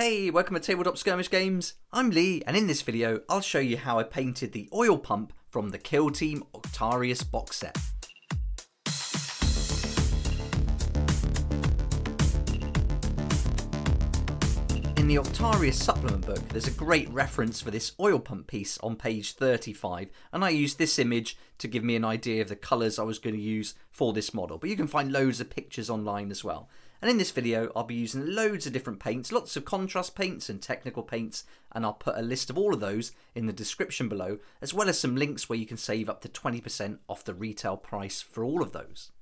Hey, welcome to Tabletop Skirmish Games. I'm Lee, and in this video, I'll show you how I painted the oil pump from the Kill Team Octarius box set. In the Octarius supplement book, there's a great reference for this oil pump piece on page 35, and I used this image to give me an idea of the colours I was going to use for this model, but you can find loads of pictures online as well. And in this video, I'll be using loads of different paints, lots of contrast paints and technical paints, and I'll put a list of all of those in the description below, as well as some links where you can save up to 20% off the retail price for all of those.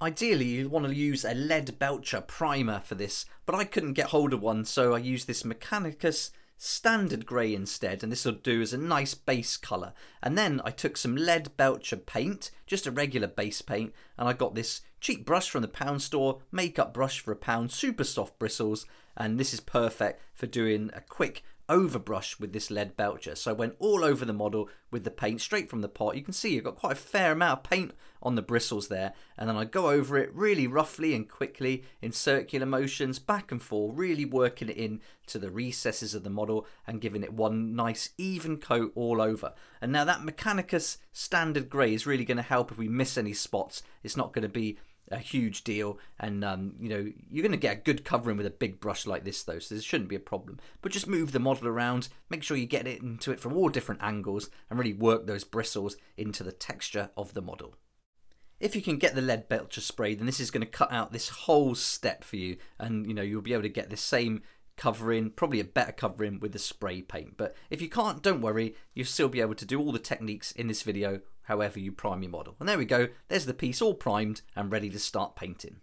Ideally, you'd want to use a lead belcher primer for this, but I couldn't get hold of one, so I used this Mechanicus standard grey instead, and this will do as a nice base colour. And then I took some lead belcher paint, just a regular base paint, and I got this cheap brush from the pound store, makeup brush for a pound, super soft bristles, and this is perfect for doing a quick overbrush with this lead belcher. So I went all over the model with the paint straight from the pot. You can see you've got quite a fair amount of paint on the bristles there. And then I go over it really roughly and quickly in circular motions back and forth, really working it in to the recesses of the model and giving it one nice even coat all over. And now that Mechanicus standard grey is really going to help if we miss any spots. It's not going to be a huge deal. And um, you know you're going to get a good covering with a big brush like this though, so this shouldn't be a problem. But just move the model around, make sure you get it into it from all different angles, and really work those bristles into the texture of the model. If you can get the lead belcher spray, then this is going to cut out this whole step for you, and you know you'll be able to get the same covering, probably a better covering with the spray paint. But if you can't, don't worry, you'll still be able to do all the techniques in this video however you prime your model. And there we go, there's the piece all primed and ready to start painting.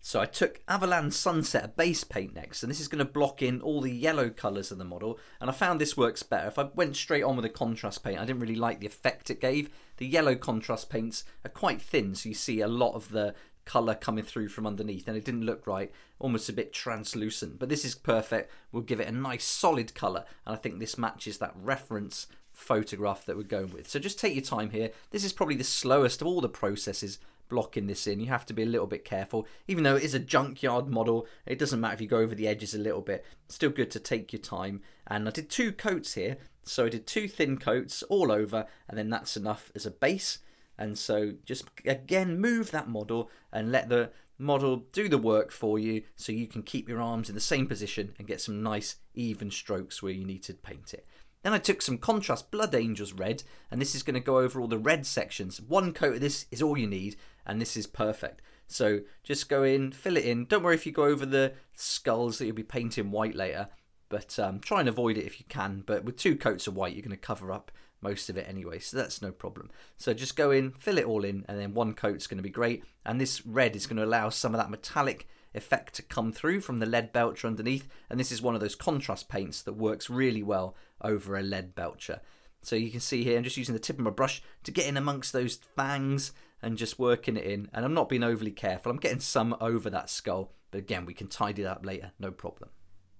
So I took Avalan Sunset base paint next, and this is going to block in all the yellow colours of the model, and I found this works better. If I went straight on with a contrast paint, I didn't really like the effect it gave. The yellow contrast paints are quite thin, so you see a lot of the color coming through from underneath and it didn't look right almost a bit translucent but this is perfect we'll give it a nice solid color and i think this matches that reference photograph that we're going with so just take your time here this is probably the slowest of all the processes blocking this in you have to be a little bit careful even though it is a junkyard model it doesn't matter if you go over the edges a little bit still good to take your time and i did two coats here so i did two thin coats all over and then that's enough as a base and so just again move that model and let the model do the work for you so you can keep your arms in the same position and get some nice even strokes where you need to paint it. Then I took some contrast Blood Angels red and this is going to go over all the red sections. One coat of this is all you need and this is perfect. So just go in, fill it in. Don't worry if you go over the skulls that you'll be painting white later, but um, try and avoid it if you can. But with two coats of white, you're going to cover up most of it anyway, so that's no problem. So just go in, fill it all in, and then one coat's going to be great. And this red is going to allow some of that metallic effect to come through from the lead belcher underneath. And this is one of those contrast paints that works really well over a lead belcher. So you can see here, I'm just using the tip of my brush to get in amongst those fangs and just working it in. And I'm not being overly careful. I'm getting some over that skull. But again, we can tidy that up later, no problem.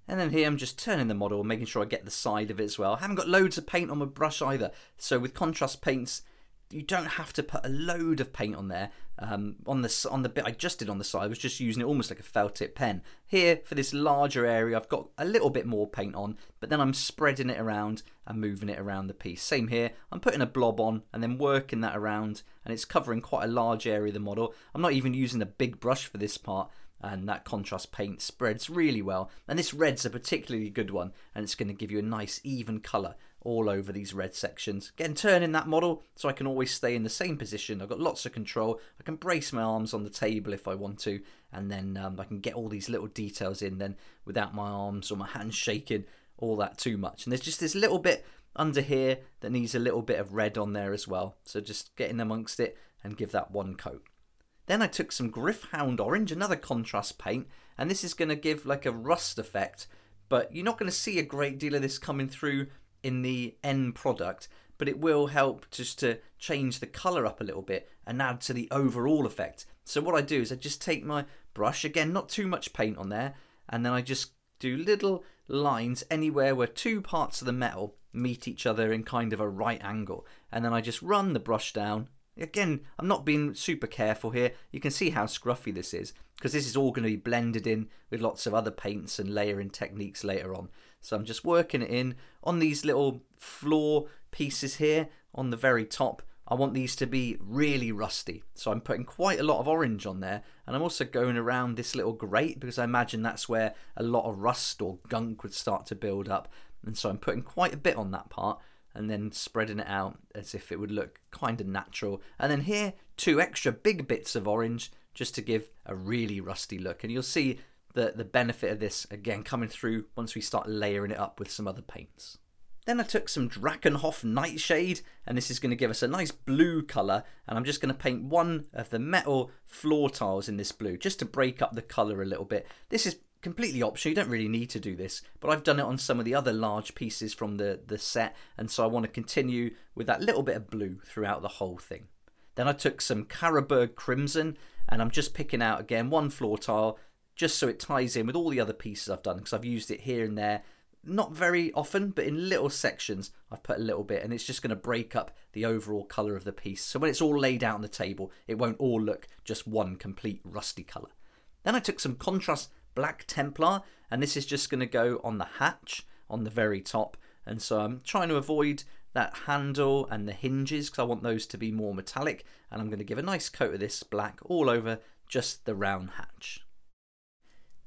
And then here I'm just turning the model, making sure I get the side of it as well. I haven't got loads of paint on my brush either. So with contrast paints, you don't have to put a load of paint on there. Um, on the on the bit I just did on the side, I was just using it almost like a felt tip pen. Here for this larger area, I've got a little bit more paint on, but then I'm spreading it around and moving it around the piece. Same here, I'm putting a blob on and then working that around, and it's covering quite a large area of the model. I'm not even using a big brush for this part and that contrast paint spreads really well. And this red's a particularly good one, and it's going to give you a nice even colour all over these red sections. Again, in that model so I can always stay in the same position. I've got lots of control. I can brace my arms on the table if I want to, and then um, I can get all these little details in then without my arms or my hands shaking all that too much. And there's just this little bit under here that needs a little bit of red on there as well. So just get in amongst it and give that one coat. Then I took some Griffhound Orange, another contrast paint, and this is going to give like a rust effect, but you're not going to see a great deal of this coming through in the end product, but it will help just to change the colour up a little bit and add to the overall effect. So what I do is I just take my brush, again not too much paint on there, and then I just do little lines anywhere where two parts of the metal meet each other in kind of a right angle. And then I just run the brush down Again, I'm not being super careful here. You can see how scruffy this is because this is all going to be blended in with lots of other paints and layering techniques later on. So I'm just working it in on these little floor pieces here on the very top. I want these to be really rusty. So I'm putting quite a lot of orange on there. And I'm also going around this little grate because I imagine that's where a lot of rust or gunk would start to build up. And so I'm putting quite a bit on that part and then spreading it out as if it would look kind of natural. And then here, two extra big bits of orange just to give a really rusty look. And you'll see the, the benefit of this again coming through once we start layering it up with some other paints. Then I took some Drakenhof Nightshade, and this is going to give us a nice blue colour, and I'm just going to paint one of the metal floor tiles in this blue, just to break up the colour a little bit. This is completely optional. You don't really need to do this, but I've done it on some of the other large pieces from the, the set, and so I want to continue with that little bit of blue throughout the whole thing. Then I took some Karaberg Crimson, and I'm just picking out again one floor tile, just so it ties in with all the other pieces I've done, because I've used it here and there, not very often, but in little sections, I've put a little bit, and it's just going to break up the overall colour of the piece. So when it's all laid out on the table, it won't all look just one complete rusty colour. Then I took some contrast Black Templar, and this is just going to go on the hatch on the very top. And so I'm trying to avoid that handle and the hinges because I want those to be more metallic. And I'm going to give a nice coat of this black all over just the round hatch.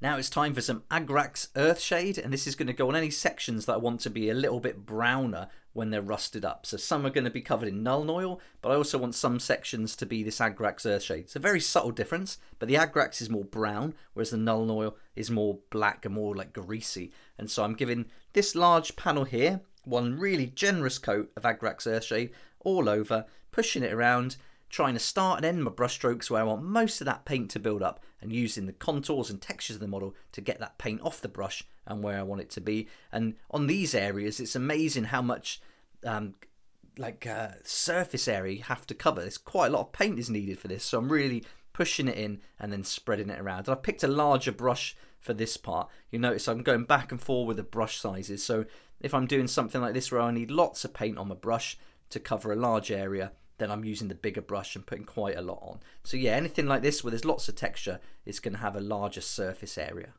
Now it's time for some Agrax Earthshade, and this is going to go on any sections that I want to be a little bit browner when they're rusted up. So some are going to be covered in Null Oil, but I also want some sections to be this Agrax Earthshade. It's a very subtle difference, but the Agrax is more brown, whereas the Null Oil is more black and more like greasy. And so I'm giving this large panel here one really generous coat of Agrax Earthshade all over, pushing it around, trying to start and end my brushstrokes where I want most of that paint to build up and using the contours and textures of the model to get that paint off the brush and where I want it to be. And on these areas, it's amazing how much um, like uh, surface area you have to cover. There's quite a lot of paint is needed for this, so I'm really pushing it in and then spreading it around. And I picked a larger brush for this part. You notice I'm going back and forth with the brush sizes. So if I'm doing something like this where I need lots of paint on my brush to cover a large area, then I'm using the bigger brush and putting quite a lot on. So yeah, anything like this where there's lots of texture is going to have a larger surface area.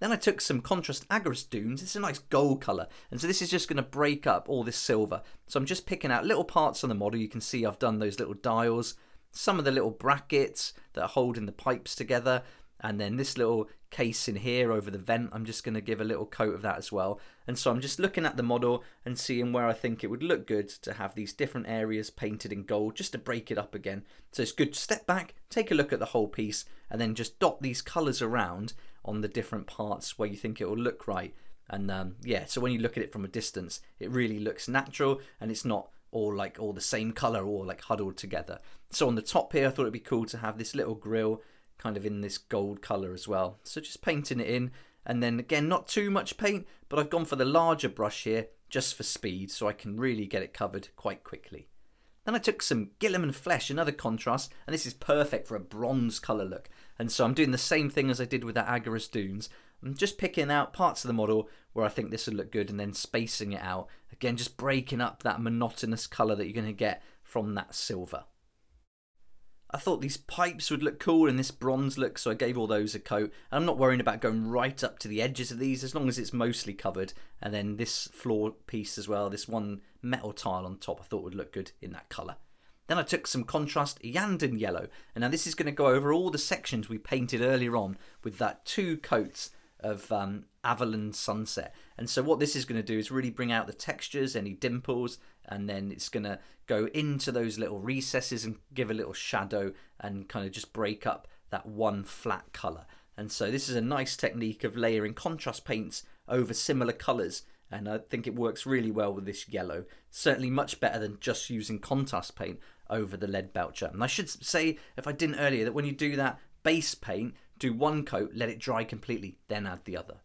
Then I took some contrast agarist dunes, it's a nice gold colour, and so this is just going to break up all this silver. So I'm just picking out little parts on the model, you can see I've done those little dials, some of the little brackets that are holding the pipes together, and then this little Case in here over the vent. I'm just going to give a little coat of that as well. And so I'm just looking at the model and seeing where I think it would look good to have these different areas painted in gold just to break it up again. So it's good to step back, take a look at the whole piece and then just dot these colours around on the different parts where you think it will look right. And um, yeah, so when you look at it from a distance, it really looks natural and it's not all like all the same color or like huddled together. So on the top here, I thought it'd be cool to have this little grill kind of in this gold colour as well. So just painting it in and then again not too much paint but I've gone for the larger brush here just for speed so I can really get it covered quite quickly. Then I took some Gilliman Flesh, another contrast, and this is perfect for a bronze colour look. And so I'm doing the same thing as I did with that Agarus Dunes. I'm just picking out parts of the model where I think this would look good and then spacing it out. Again, just breaking up that monotonous colour that you're going to get from that silver. I thought these pipes would look cool and this bronze look, so I gave all those a coat. And I'm not worrying about going right up to the edges of these as long as it's mostly covered. And then this floor piece as well, this one metal tile on top, I thought would look good in that colour. Then I took some contrast Yandon yellow, and now this is going to go over all the sections we painted earlier on with that two coats of um, Avalon Sunset. And so what this is going to do is really bring out the textures, any dimples, and then it's going to go into those little recesses and give a little shadow and kind of just break up that one flat color. And so this is a nice technique of layering contrast paints over similar colors. And I think it works really well with this yellow. Certainly much better than just using contrast paint over the lead belcher. And I should say, if I didn't earlier, that when you do that base paint, do one coat, let it dry completely, then add the other.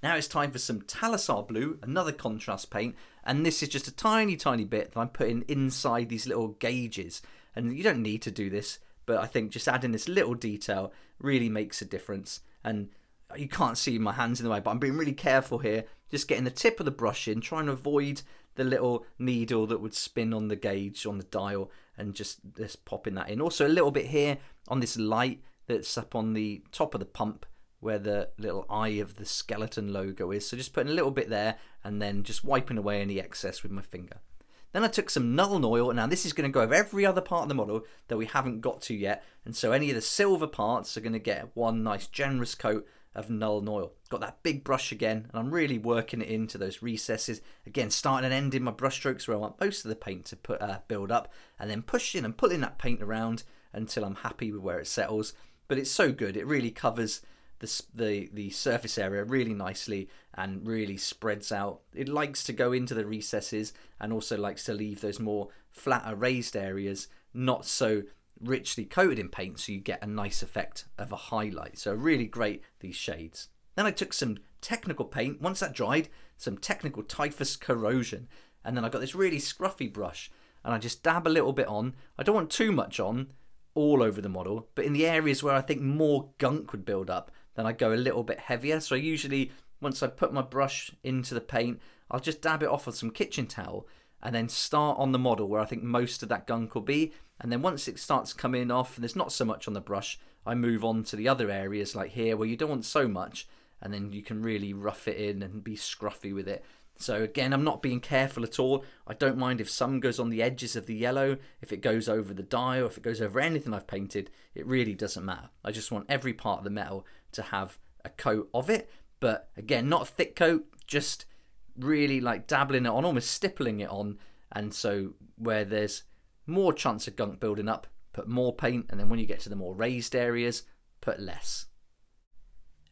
Now it's time for some Talisar Blue, another contrast paint, and this is just a tiny, tiny bit that I'm putting inside these little gauges. And you don't need to do this, but I think just adding this little detail really makes a difference. And you can't see my hands in the way, but I'm being really careful here, just getting the tip of the brush in, trying to avoid the little needle that would spin on the gauge on the dial and just just popping that in. Also a little bit here on this light that's up on the top of the pump where the little eye of the skeleton logo is. So just putting a little bit there and then just wiping away any excess with my finger. Then I took some null oil. Now this is going to go over every other part of the model that we haven't got to yet. And so any of the silver parts are going to get one nice generous coat of null oil. Got that big brush again and I'm really working it into those recesses. Again, starting and ending my brush strokes where I want most of the paint to put, uh, build up and then pushing and pulling that paint around until I'm happy with where it settles but it's so good. It really covers the the the surface area really nicely and really spreads out. It likes to go into the recesses and also likes to leave those more flatter raised areas not so richly coated in paint so you get a nice effect of a highlight. So really great these shades. Then I took some technical paint, once that dried, some technical typhus corrosion and then I got this really scruffy brush and I just dab a little bit on. I don't want too much on all over the model, but in the areas where I think more gunk would build up, then I go a little bit heavier. So I usually, once I put my brush into the paint, I'll just dab it off with some kitchen towel and then start on the model where I think most of that gunk will be. And then once it starts coming off and there's not so much on the brush, I move on to the other areas like here where you don't want so much and then you can really rough it in and be scruffy with it. So again, I'm not being careful at all. I don't mind if some goes on the edges of the yellow, if it goes over the die, or if it goes over anything I've painted, it really doesn't matter. I just want every part of the metal to have a coat of it. But again, not a thick coat, just really like dabbling it on, almost stippling it on. And so where there's more chance of gunk building up, put more paint. And then when you get to the more raised areas, put less.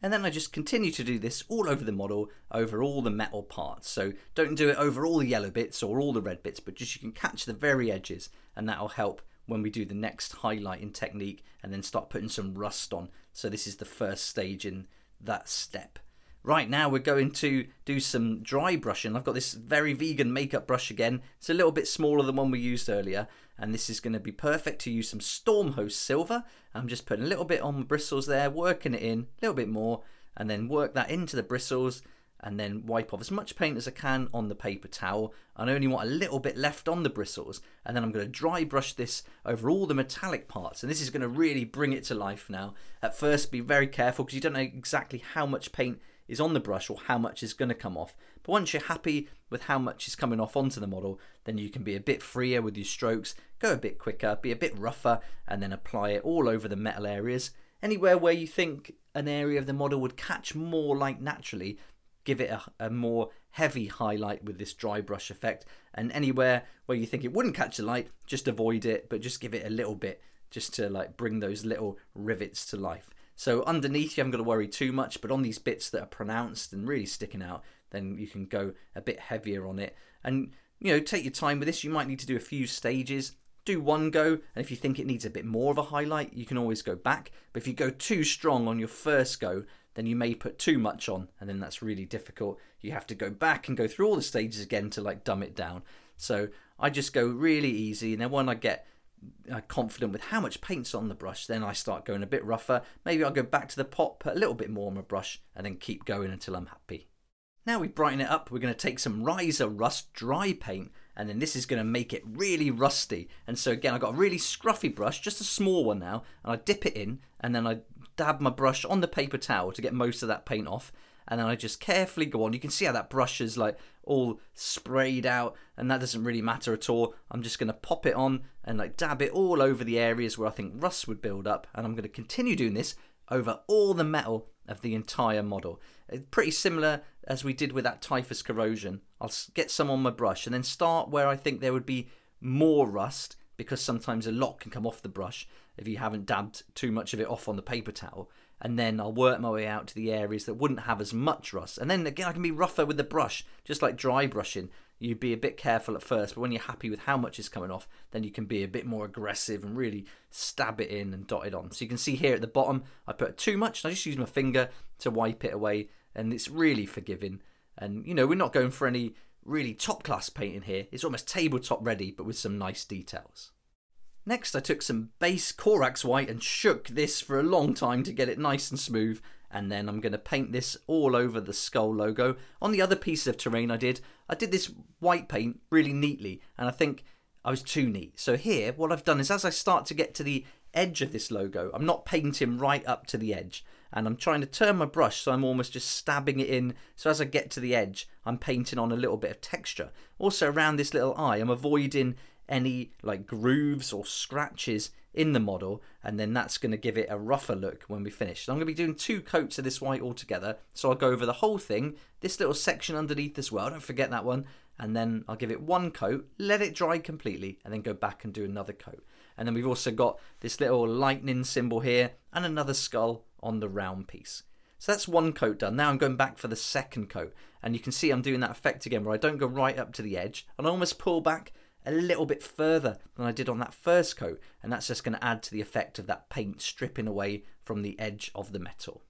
And then I just continue to do this all over the model, over all the metal parts. So don't do it over all the yellow bits or all the red bits, but just you can catch the very edges and that'll help when we do the next highlighting technique and then start putting some rust on. So this is the first stage in that step right now we're going to do some dry brushing. I've got this very vegan makeup brush again. It's a little bit smaller than one we used earlier. And this is gonna be perfect to use some Stormhost Silver. I'm just putting a little bit on the bristles there, working it in, a little bit more, and then work that into the bristles and then wipe off as much paint as I can on the paper towel. I only want a little bit left on the bristles. And then I'm gonna dry brush this over all the metallic parts. And this is gonna really bring it to life now. At first, be very careful because you don't know exactly how much paint is on the brush or how much is going to come off. But once you're happy with how much is coming off onto the model, then you can be a bit freer with your strokes, go a bit quicker, be a bit rougher, and then apply it all over the metal areas. Anywhere where you think an area of the model would catch more light naturally, give it a, a more heavy highlight with this dry brush effect. And anywhere where you think it wouldn't catch the light, just avoid it, but just give it a little bit just to like bring those little rivets to life. So underneath you haven't got to worry too much, but on these bits that are pronounced and really sticking out, then you can go a bit heavier on it. And you know, take your time with this. You might need to do a few stages. Do one go, and if you think it needs a bit more of a highlight, you can always go back. But if you go too strong on your first go, then you may put too much on, and then that's really difficult. You have to go back and go through all the stages again to like dumb it down. So I just go really easy, and then when I get uh, confident with how much paint's on the brush, then I start going a bit rougher. Maybe I'll go back to the pot, put a little bit more on my brush, and then keep going until I'm happy. Now we brighten it up, we're going to take some Riser Rust Dry Paint, and then this is going to make it really rusty. And so again, I've got a really scruffy brush, just a small one now, and I dip it in, and then I dab my brush on the paper towel to get most of that paint off and then I just carefully go on. You can see how that brush is like all sprayed out and that doesn't really matter at all. I'm just going to pop it on and like dab it all over the areas where I think rust would build up and I'm going to continue doing this over all the metal of the entire model. It's pretty similar as we did with that typhus corrosion. I'll get some on my brush and then start where I think there would be more rust because sometimes a lot can come off the brush if you haven't dabbed too much of it off on the paper towel and then I'll work my way out to the areas that wouldn't have as much rust. And then again, I can be rougher with the brush, just like dry brushing. You'd be a bit careful at first, but when you're happy with how much is coming off, then you can be a bit more aggressive and really stab it in and dot it on. So you can see here at the bottom, I put too much, and I just use my finger to wipe it away, and it's really forgiving. And you know, we're not going for any really top class painting here. It's almost tabletop ready, but with some nice details. Next I took some base Corax White and shook this for a long time to get it nice and smooth and then I'm going to paint this all over the skull logo. On the other piece of terrain I did, I did this white paint really neatly and I think I was too neat. So here what I've done is as I start to get to the edge of this logo, I'm not painting right up to the edge and I'm trying to turn my brush so I'm almost just stabbing it in so as I get to the edge I'm painting on a little bit of texture. Also around this little eye I'm avoiding any like grooves or scratches in the model and then that's going to give it a rougher look when we finish. So I'm going to be doing two coats of this white altogether. So I'll go over the whole thing, this little section underneath as well, don't forget that one. And then I'll give it one coat, let it dry completely and then go back and do another coat. And then we've also got this little lightning symbol here and another skull on the round piece. So that's one coat done. Now I'm going back for the second coat. And you can see I'm doing that effect again where I don't go right up to the edge. And I almost pull back a little bit further than I did on that first coat and that's just going to add to the effect of that paint stripping away from the edge of the metal.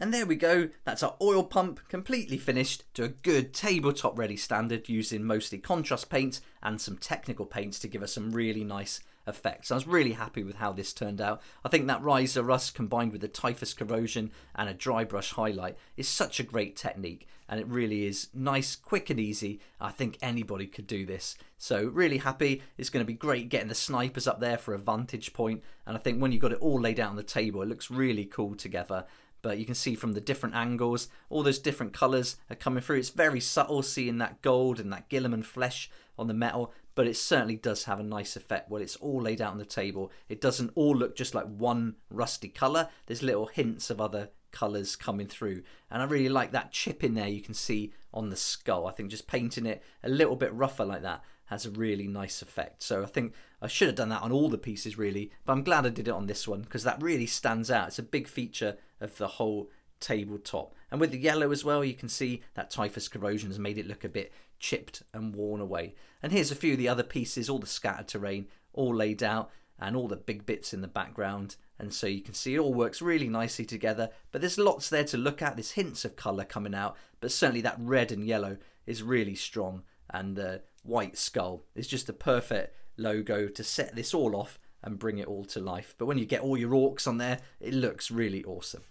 And there we go, that's our oil pump completely finished to a good tabletop ready standard using mostly contrast paint and some technical paints to give us some really nice Effects. I was really happy with how this turned out. I think that riser rust combined with the typhus corrosion and a dry brush highlight is such a great technique and it really is nice, quick and easy. I think anybody could do this. So really happy. It's going to be great getting the snipers up there for a vantage point and I think when you've got it all laid out on the table it looks really cool together but you can see from the different angles, all those different colours are coming through. It's very subtle seeing that gold and that Gilliman flesh on the metal, but it certainly does have a nice effect when it's all laid out on the table. It doesn't all look just like one rusty colour, there's little hints of other colours coming through. And I really like that chip in there you can see on the skull. I think just painting it a little bit rougher like that has a really nice effect. So I think I should have done that on all the pieces really, but I'm glad I did it on this one because that really stands out. It's a big feature of the whole tabletop. And with the yellow as well, you can see that typhus corrosion has made it look a bit chipped and worn away. And here's a few of the other pieces, all the scattered terrain, all laid out, and all the big bits in the background. And so you can see it all works really nicely together, but there's lots there to look at. There's hints of colour coming out, but certainly that red and yellow is really strong. And the white skull is just a perfect logo to set this all off and bring it all to life. But when you get all your orcs on there, it looks really awesome.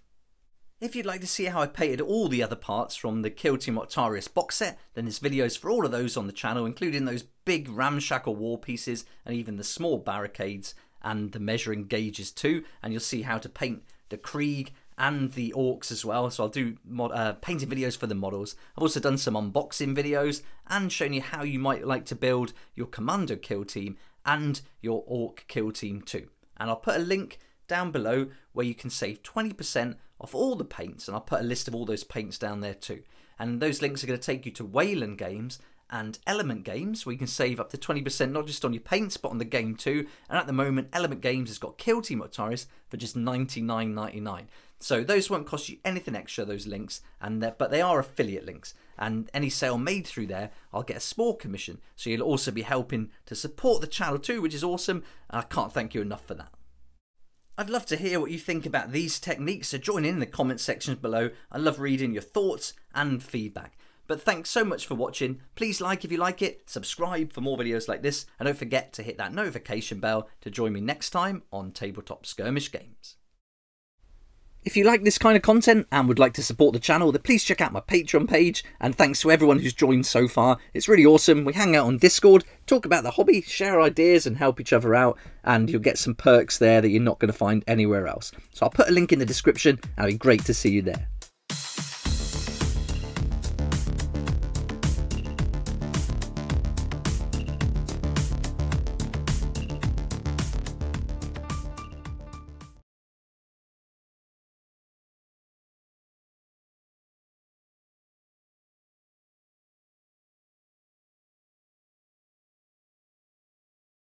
If you'd like to see how I painted all the other parts from the Team Moctarius box set, then there's videos for all of those on the channel, including those big ramshackle wall pieces and even the small barricades and the measuring gauges too. And you'll see how to paint the Krieg and the orcs as well. So I'll do mod, uh, painting videos for the models. I've also done some unboxing videos and shown you how you might like to build your commando kill team and your orc kill team too. And I'll put a link down below where you can save 20% of all the paints, and I'll put a list of all those paints down there too. And those links are going to take you to Wayland Games and Element Games, where you can save up to 20% not just on your paints, but on the game too. And at the moment, Element Games has got Kill Team Otaris for just 99.99. So those won't cost you anything extra, those links, and but they are affiliate links. And any sale made through there, I'll get a small commission. So you'll also be helping to support the channel too, which is awesome. And I can't thank you enough for that. I'd love to hear what you think about these techniques, so join in the comment sections below. I love reading your thoughts and feedback. But thanks so much for watching. Please like if you like it, subscribe for more videos like this, and don't forget to hit that notification bell to join me next time on Tabletop Skirmish Games. If you like this kind of content and would like to support the channel, then please check out my Patreon page. And thanks to everyone who's joined so far. It's really awesome. We hang out on Discord, talk about the hobby, share ideas and help each other out. And you'll get some perks there that you're not going to find anywhere else. So I'll put a link in the description and it'll be great to see you there.